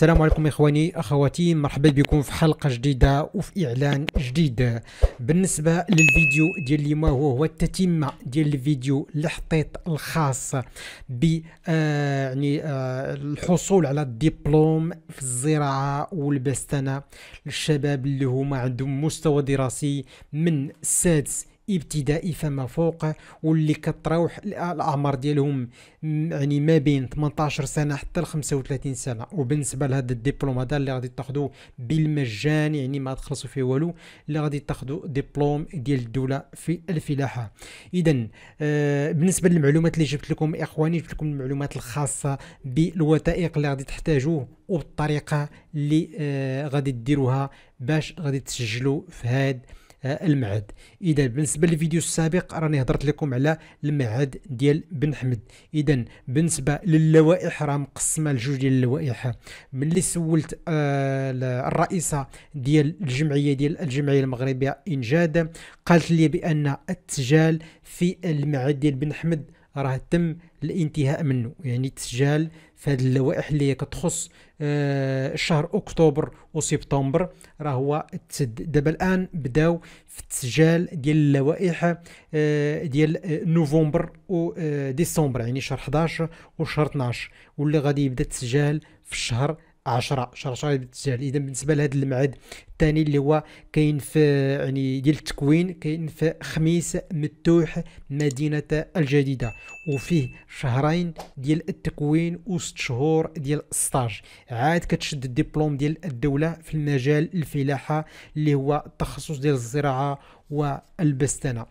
السلام عليكم اخواني اخواتي مرحبا بكم في حلقه جديده وفي اعلان جديد بالنسبه للفيديو ديال اليوم هو هو التتمه ديال الفيديو اللي حطيت الخاص ب آه، يعني آه، الحصول على الدبلوم في الزراعه والبستنه للشباب اللي هما عندهم مستوى دراسي من السادس ابتدائي فما فوق واللي كتراوح الاعمار ديالهم يعني ما بين 18 سنه حتى ل 35 سنه وبالنسبه لهذا الدبلوم هذا اللي غادي تاخذوه بالمجان يعني ما تخلصوا فيه والو اللي غادي تاخذوا دبلوم ديال الدوله في الفلاحه اذا آه بالنسبه للمعلومات اللي جبت لكم اخواني جبت لكم المعلومات الخاصه بالوثائق اللي غادي تحتاجوه وبالطريقه اللي آه غادي ديروها باش غادي تسجلوا في هذا المعهد اذا بالنسبه للفيديو السابق راني هضرت لكم على المعهد ديال بن حمد اذا بالنسبه للوائح راه مقسمه لجوج ديال اللوائح ملي سولت آه، الرئيسه ديال الجمعيه ديال الجمعيه المغربيه انجاد قالت لي بان التسجال في المعهد ديال بن حمد راه تم الانتهاء منه يعني التسجيل في هذه اللوائح اللي كتخص آه، الشهر اكتوبر وسبتمبر راه هو تسد دابا الان بداو في التسجيل ديال اللوائح آه، ديال آه، نوفمبر وديسمبر يعني شهر 11 وشهر 12 واللي غادي يبدا التسجيل في الشهر 10 10 10 بالتسجيل اذا بالنسبه لهذا الميعاد الثاني اللي هو كاين في يعني ديال التكوين كاين في خميس متوح مدينه الجديده وفيه شهرين ديال التكوين وست شهور ديال الستاج عاد كتشد الدبلوم ديال الدوله في المجال الفلاحه اللي هو التخصص ديال الزراعه والبستنه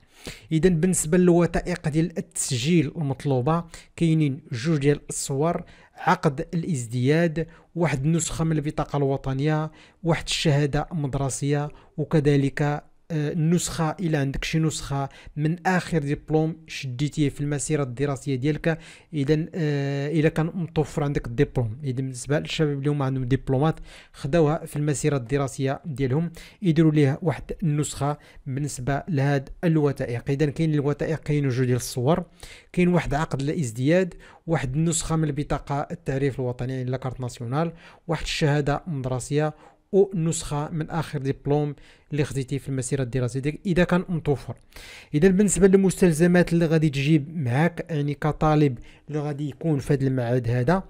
اذا بالنسبه للوثائق ديال التسجيل المطلوبه كاينين جوج ديال الصور عقد الازدياد واحد النسخه من البطاقه الوطنيه واحد الشهاده مدرسيه وكذلك النسخه الى عندك شي نسخه من اخر دبلوم شديتيه في المسيره الدراسيه ديالك اذا الى آه، كان متوفر عندك الدبلوم اذا بالنسبه للشباب اليوم عندهم دبلومات خداوها في المسيره الدراسيه ديالهم يديروا ليه واحد النسخه بالنسبه لهاد الوثائق اذا كاين الوثائق كاين جوج ديال الصور كاين واحد عقد الازدياد واحد النسخه من البطاقه التعريف الوطني يعني لاكارت ناسيونال واحد الشهاده مدرسيه ونسخه من اخر دبلوم اللي خديتي في المسيره الدراسيه ديالك اذا كان متوفر اذا بالنسبه للمستلزمات اللي غادي تجيب معاك يعني كطالب اللي غادي يكون في هذا المعهد هذا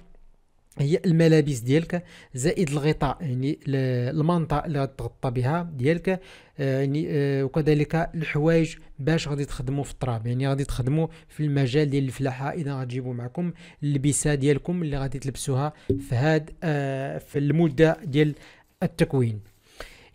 هي الملابس ديالك زائد الغطاء يعني المنطقه اللي غتغطى بها ديالك آه، يعني آه، وكذلك الحوايج باش غادي تخدموا في التراب يعني غادي تخدموا في المجال ديال الفلاحه اذا غتجيبوا معكم اللبسه ديالكم اللي غادي تلبسوها في هاد آه، في المده ديال التكوين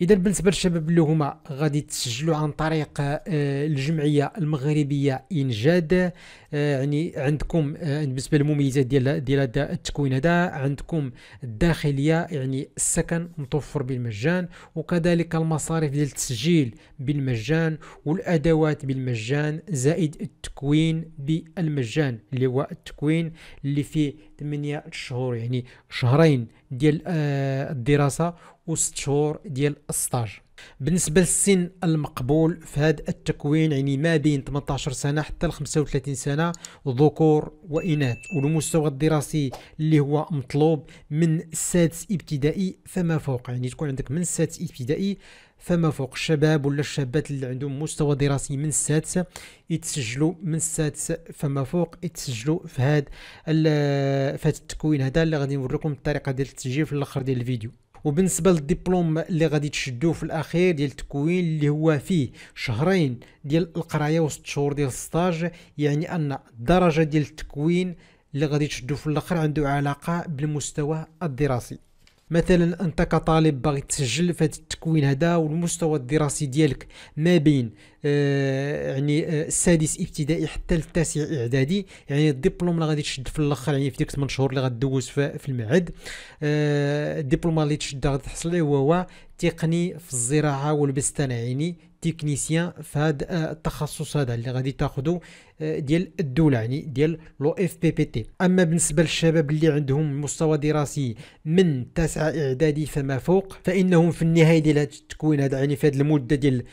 اذا بالنسبه للشباب اللي هما غادي تسجلوا عن طريق آه، الجمعيه المغربيه انجاد آه، يعني عندكم آه، بالنسبه للمميزات ديال ديال التكوين هذا عندكم الداخليه يعني السكن متوفر بالمجان وكذلك المصاريف ديال التسجيل بالمجان والادوات بالمجان زائد التكوين بالمجان اللي هو التكوين اللي فيه 8 شهور يعني شهرين ديال الدراسه وست شهور ديال الستاج بالنسبه للسن المقبول في هذا التكوين يعني ما بين 18 سنه حتى ل 35 سنه ذكور واناث والمستوى الدراسي اللي هو مطلوب من السادس ابتدائي فما فوق يعني تكون عندك من السادس ابتدائي فما فوق الشباب ولا الشابات اللي عندهم مستوى دراسي من السادس يتسجلوا من السادس فما فوق يتسجلوا في هذا في هذا التكوين هذا اللي غادي نوريكم الطريقه ديال التسجيل في الاخر ديال الفيديو وبالنسبه للدبلوم اللي غادي تشدوه في الاخير ديال التكوين اللي هو فيه شهرين ديال القرايه و شهور ديال السطاج يعني ان الدرجه ديال التكوين اللي غادي تشدو في الاخر عنده علاقه بالمستوى الدراسي مثلا انت كطالب باغي تسجل في هذا التكوين هذا والمستوى الدراسي ديالك ما بين آه يعني آه السادس ابتدائي حتى التاسع اعدادي يعني الدبلوم اللي غادي تشد في الاخر يعني في ديك 8 شهور اللي غدوز في, في المعهد آه الدبلوم اللي تشد غادي تحصل هو تقني في الزراعه والبستان يعني تكنيسيان في هذا آه، التخصص هذا اللي غادي تاخذوا آه، ديال الدوله يعني ديال لو اف بي بي تي اما بالنسبه للشباب اللي عندهم مستوى دراسي من تاسعة اعدادي فما فوق فانهم في النهايه ديال هذا التكوين هذا يعني في هذه المده ديال 8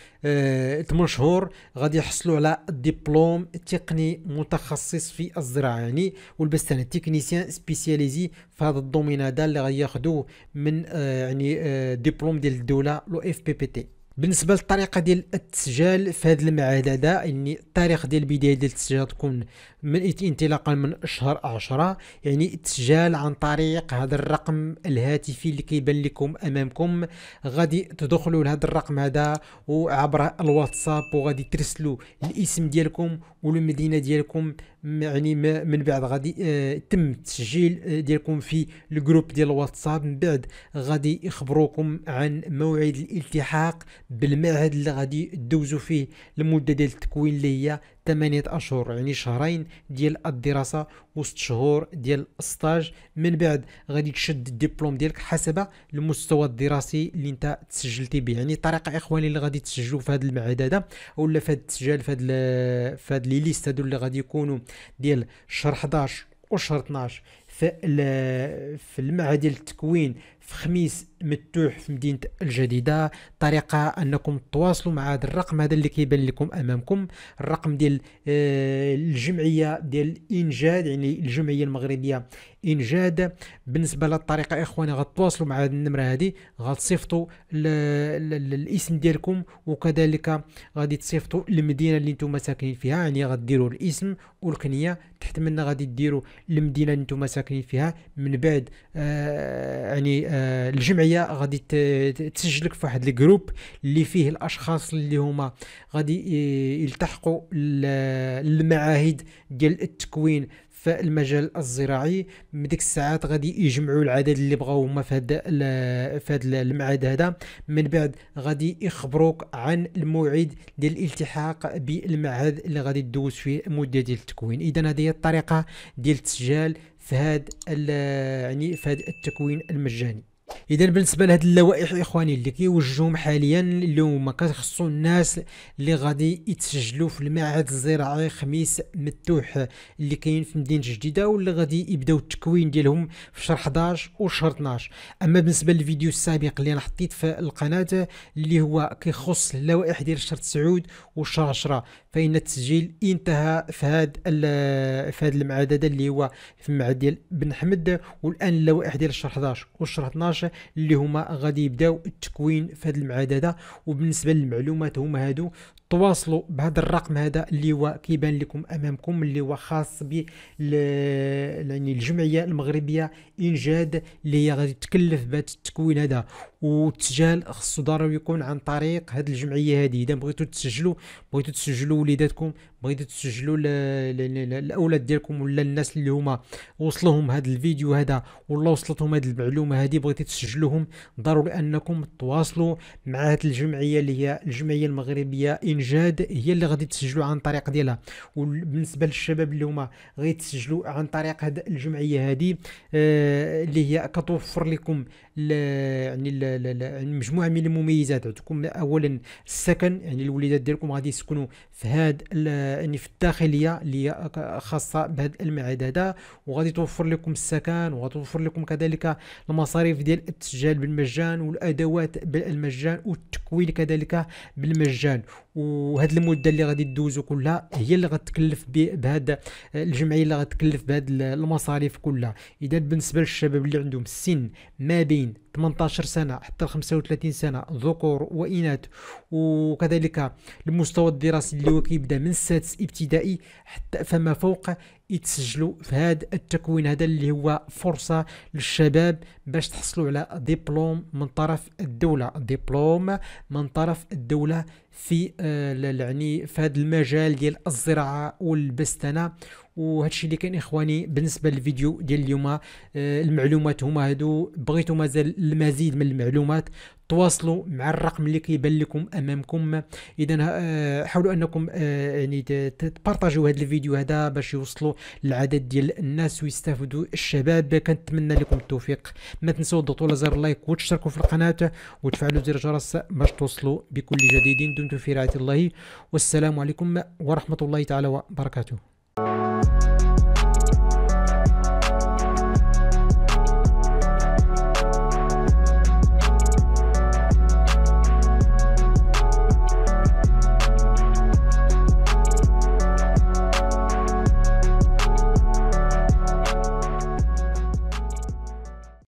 آه، شهور غادي يحصلوا على دبلوم تقني متخصص في الزراعه يعني والبستان تكنيسيان سبيسياليزي في هذا الدومين هذا اللي غياخذوه من يعني دبلوم ديال الدوله لو اف بي بي تي بالنسبه للطريقه ديال التسجيل في هذه المعهد هذا يعني التاريخ ديال البدايه ديال التسجيل تكون من انطلاقا من شهر 10 يعني التسجيل عن طريق هذا الرقم الهاتفي اللي كيبان لكم امامكم غادي تدخلوا لهذا الرقم هذا وعبر الواتساب وغادي ترسلوا الاسم ديالكم والمدينه ديالكم يعني ما من بعد غادي آه تم التسجيل آه، ديالكم في الجروب ديال الواتساب من بعد غادي يخبروكم عن موعد الالتحاق بالمعهد اللي غادي تدوزوا فيه المده ديال التكوين اللي هي 8 اشهر يعني شهرين ديال الدراسه وست شهور ديال الستاج من بعد غادي تشد الدبلوم ديالك حسب المستوى الدراسي اللي انت تسجلتي به يعني الطريقه اخواني اللي غادي تسجلوا في هذا المعهد هذا ولا في هذا التسجيل في هذا في هذا لي ليست هذو اللي غادي يكونوا ديال شهر 11 وشهر 12 في في المعهد ديال التكوين في خميس متوح في مدينة الجديدة طريقة أنكم تواصلوا مع هذا الرقم هذا اللي كيبان لكم أمامكم الرقم ديال آه، الجمعية ديال إنجاد يعني الجمعية المغربية إنجاد بالنسبة للطريقة إخواني غتواصلوا مع هذه النمرة هذه غتصيفطوا الاسم ديالكم وكذلك غادي تصيفطوا المدينة اللي أنتم ساكنين فيها يعني غديروا الاسم والكنية تحت منا غادي ديروا المدينة اللي أنتم ساكنين فيها من بعد آه، يعني آه، الجمعيه غادي تسجلك في واحد الجروب اللي فيه الاشخاص اللي هما غادي يلتحقوا المعاهد ديال التكوين في المجال الزراعي من ديك الساعات غادي يجمعوا العدد اللي بغاو هما في هذا في هذا المعهد هذا من بعد غادي يخبروك عن الموعد ديال الالتحاق بالمعهد اللي غادي تدوز فيه مده ديال التكوين اذا هذه هي الطريقه ديال التسجيل في هذا يعني في هذا التكوين المجاني اذا بالنسبه لهاد اللوائح اخواني اللي كيوجهوهم حاليا اللي هما كيخصو الناس اللي غادي يتسجلوا في المعهد الزراعي خميس مفتوح اللي كاين في مدينه جديده واللي غادي يبداو التكوين ديالهم في شهر 11 وشهر 12 اما بالنسبه للفيديو السابق اللي انا حطيت في القناه اللي هو كيخص اللوائح ديال شهر 9 وشهر 10 فان التسجيل انتهى في هذا في هذا المعهد اللي هو في المعهد ديال بن حمد والان اللوائح ديال شهر 11 وشهر 12 12 اللي هما غادي يبداو التكوين في هذه المعادله وبالنسبه للمعلومات هما هادو تواصلوا بهذا الرقم هذا اللي هو كيبان لكم امامكم اللي هو خاص ب يعني الجمعيه المغربيه انجاد اللي هي غادي تكلف بهذا التكوين هذا والتسجيل خصو ضروري يكون عن طريق هذه الجمعيه هذه اذا بغيتوا تسجلوا بغيتوا تسجلوا وليداتكم بغيتوا تسجلوا الاولاد ديالكم ولا الناس اللي هما وصلهم هذا الفيديو هذا ولا وصلتهم هذه المعلومه هذه بغيتوا تسجلوهم ضروري انكم تواصلوا مع هذه الجمعيه اللي هي الجمعيه المغربيه إنجاد جاد هي اللي غادي تسجلوا عن طريق ديالها وبالنسبه للشباب اللي هما غيتسجلوا عن طريق هذه الجمعيه هذه آه، اللي هي كتوفر لكم يعني, يعني مجموعه من المميزات عندكم اولا السكن يعني الوليدات ديالكم غادي يسكنوا في هاد يعني في الداخليه اللي هي خاصه بهذا الميعاد هذا وغادي توفر لكم السكن وغتوفر لكم كذلك المصاريف ديال التسجيل بالمجان والادوات بالمجان والتكوين كذلك بالمجان وهاد المده اللي غادي تدوزو كلها هي اللي غتكلف بهاد الجمعيه اللي غتكلف بهاد المصاريف كلها اذا بالنسبه للشباب اللي عندهم السن ما بين Beyin 18 سنه حتى 35 سنه ذكور واناث وكذلك المستوى الدراسي اللي هو كيبدا من السادس ابتدائي حتى فما فوق يتسجلوا في هذا التكوين هذا اللي هو فرصه للشباب باش تحصلوا على دبلوم من طرف الدوله دبلوم من طرف الدوله في آه، يعني في هذا المجال ديال الزراعه والبستنه وهادشي اللي كان اخواني بالنسبه للفيديو ديال اليوم آه، المعلومات هما هادو بغيتو مازال المزيد من المعلومات تواصلوا مع الرقم اللي كيبان لكم امامكم اذا آه، حاولوا انكم آه، يعني تبارطاجيو هذا الفيديو هذا باش يوصلوا لعدد ديال الناس ويستافدوا الشباب كنتمنى لكم التوفيق ما تنسوا تضغطوا على زر اللايك وتشتركوا في القناه وتفعلوا زر الجرس باش توصلوا بكل جديد دمتم في رعايه الله والسلام عليكم ورحمه الله تعالى وبركاته